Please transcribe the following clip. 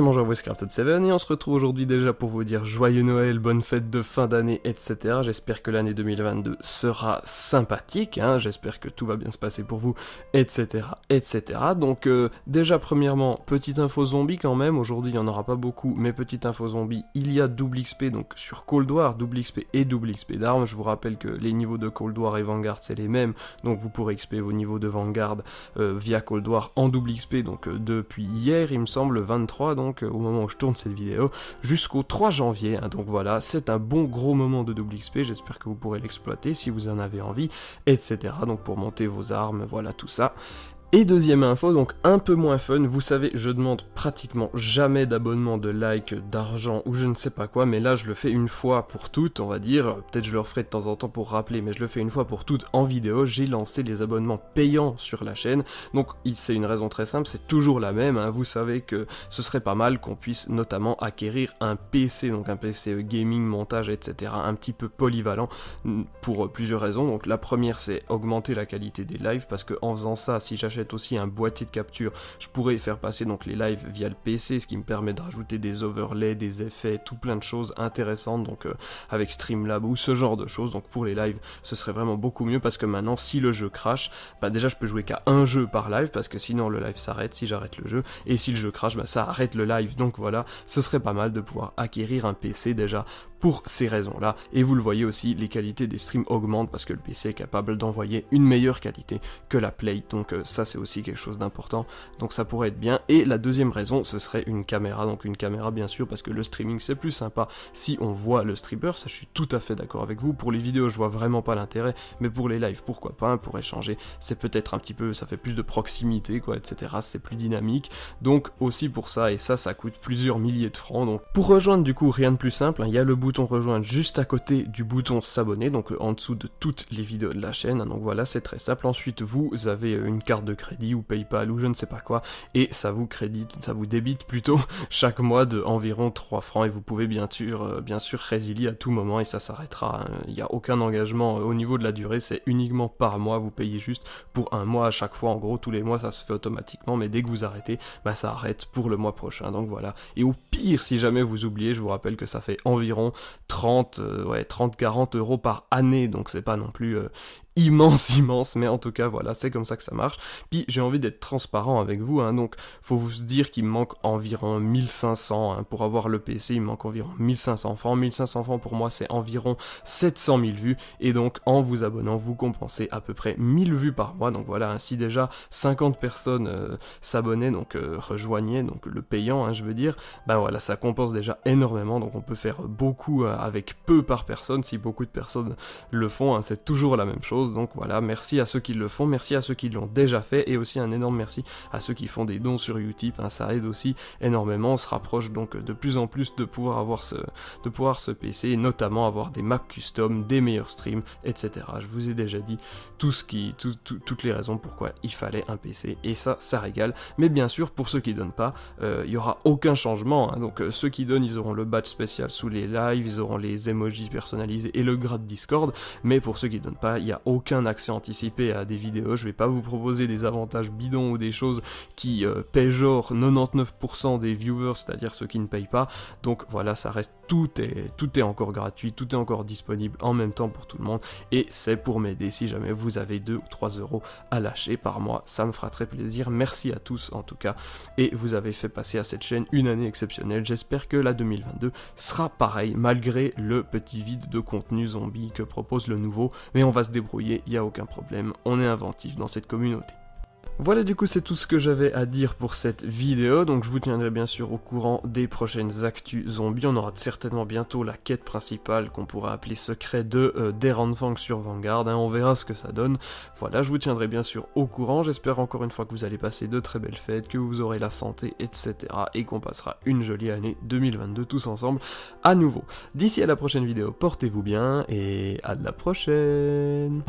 vous, Bonjour de 7 et on se retrouve aujourd'hui déjà pour vous dire joyeux Noël, bonne fête de fin d'année, etc. J'espère que l'année 2022 sera sympathique, hein. j'espère que tout va bien se passer pour vous, etc. etc. Donc euh, déjà premièrement, petite info zombie quand même, aujourd'hui il n'y en aura pas beaucoup, mais petite info zombie, il y a double XP donc sur Cold War, double XP et double XP d'armes, je vous rappelle que les niveaux de Cold War et Vanguard c'est les mêmes, donc vous pourrez XP vos niveaux de Vanguard euh, via Cold War en double XP donc euh, depuis hier il me semble, 23, euh, au moment où je tourne cette vidéo, jusqu'au 3 janvier. Hein. donc voilà, c'est un bon gros moment de double XP, j'espère que vous pourrez l'exploiter si vous en avez envie, etc. Donc pour monter vos armes, voilà tout ça. Et deuxième info, donc un peu moins fun, vous savez, je demande pratiquement jamais d'abonnement, de like, d'argent ou je ne sais pas quoi, mais là je le fais une fois pour toutes, on va dire, peut-être je le referai de temps en temps pour rappeler, mais je le fais une fois pour toutes en vidéo, j'ai lancé les abonnements payants sur la chaîne, donc c'est une raison très simple, c'est toujours la même, hein. vous savez que ce serait pas mal qu'on puisse notamment acquérir un PC, donc un PC euh, gaming, montage, etc., un petit peu polyvalent pour euh, plusieurs raisons, donc la première c'est augmenter la qualité des lives, parce que en faisant ça, si j'achète aussi un boîtier de capture, je pourrais faire passer donc les lives via le PC, ce qui me permet de rajouter des overlays, des effets, tout plein de choses intéressantes, donc euh, avec Streamlab ou ce genre de choses. Donc pour les lives, ce serait vraiment beaucoup mieux parce que maintenant, si le jeu crash, bah déjà je peux jouer qu'à un jeu par live parce que sinon le live s'arrête si j'arrête le jeu et si le jeu crash, bah ça arrête le live. Donc voilà, ce serait pas mal de pouvoir acquérir un PC déjà pour ces raisons-là. Et vous le voyez aussi, les qualités des streams augmentent parce que le PC est capable d'envoyer une meilleure qualité que la Play. Donc euh, ça c'est aussi quelque chose d'important. Donc ça pourrait être bien. Et la deuxième raison, ce serait une caméra. Donc une caméra bien sûr parce que le streaming c'est plus sympa si on voit le streamer. Ça je suis tout à fait d'accord avec vous. Pour les vidéos je vois vraiment pas l'intérêt. Mais pour les lives pourquoi pas. Pour échanger c'est peut-être un petit peu, ça fait plus de proximité quoi etc. C'est plus dynamique. Donc aussi pour ça et ça ça coûte plusieurs milliers de francs. Donc pour rejoindre du coup rien de plus simple, hein, il y a le bout rejoindre juste à côté du bouton s'abonner, donc euh, en dessous de toutes les vidéos de la chaîne. Hein. Donc voilà, c'est très simple. Ensuite, vous avez euh, une carte de crédit ou PayPal ou je ne sais pas quoi, et ça vous crédite, ça vous débite plutôt chaque mois de environ 3 francs, et vous pouvez bien sûr, euh, bien sûr résilier à tout moment, et ça s'arrêtera. Hein. Il n'y a aucun engagement au niveau de la durée, c'est uniquement par mois, vous payez juste pour un mois à chaque fois. En gros, tous les mois, ça se fait automatiquement, mais dès que vous arrêtez, bah, ça arrête pour le mois prochain. Donc voilà. Et au pire, si jamais vous oubliez, je vous rappelle que ça fait environ 30, euh, ouais, 30, 40 euros par année, donc c'est pas non plus euh, immense, immense, mais en tout cas, voilà, c'est comme ça que ça marche. Puis j'ai envie d'être transparent avec vous, hein, donc faut vous dire qu'il me manque environ 1500, hein. pour avoir le PC, il me manque environ 1500 francs. 1500 francs pour moi, c'est environ 700 000 vues, et donc en vous abonnant, vous compensez à peu près 1000 vues par mois, donc voilà, ainsi déjà 50 personnes euh, s'abonnaient, donc euh, rejoignaient, donc le payant, hein, je veux dire, ben voilà, ça compense déjà énormément, donc on peut faire beaucoup euh, avec peu par personne, si beaucoup de personnes le font, hein. c'est toujours la même chose. Donc voilà, merci à ceux qui le font, merci à ceux qui l'ont déjà fait, et aussi un énorme merci à ceux qui font des dons sur Utip. Hein, ça aide aussi énormément. On se rapproche donc de plus en plus de pouvoir avoir ce, de pouvoir ce PC, notamment avoir des maps custom, des meilleurs streams, etc. Je vous ai déjà dit tout ce qui, toutes les raisons pourquoi il fallait un PC, et ça, ça régale. Mais bien sûr, pour ceux qui donnent pas, euh, il y aura aucun changement. Hein. donc euh, ceux qui donnent, ils auront le badge spécial sous les lives, ils auront les emojis personnalisés et le grade Discord. Mais pour ceux qui donnent pas, il y a aucun accès anticipé à des vidéos, je vais pas vous proposer des avantages bidons ou des choses qui euh, genre 99% des viewers, c'est-à-dire ceux qui ne payent pas. Donc voilà, ça reste tout est tout est encore gratuit, tout est encore disponible en même temps pour tout le monde et c'est pour m'aider si jamais vous avez 2 ou 3 euros à lâcher par mois, ça me fera très plaisir. Merci à tous en tout cas et vous avez fait passer à cette chaîne une année exceptionnelle. J'espère que la 2022 sera pareil malgré le petit vide de contenu zombie que propose le nouveau, mais on va se débrouiller il n'y a aucun problème, on est inventif dans cette communauté. Voilà du coup c'est tout ce que j'avais à dire pour cette vidéo, donc je vous tiendrai bien sûr au courant des prochaines actus zombies, on aura certainement bientôt la quête principale qu'on pourra appeler secret de euh, Deranfang sur Vanguard, hein. on verra ce que ça donne, voilà je vous tiendrai bien sûr au courant, j'espère encore une fois que vous allez passer de très belles fêtes, que vous aurez la santé etc et qu'on passera une jolie année 2022 tous ensemble à nouveau. D'ici à la prochaine vidéo portez-vous bien et à la prochaine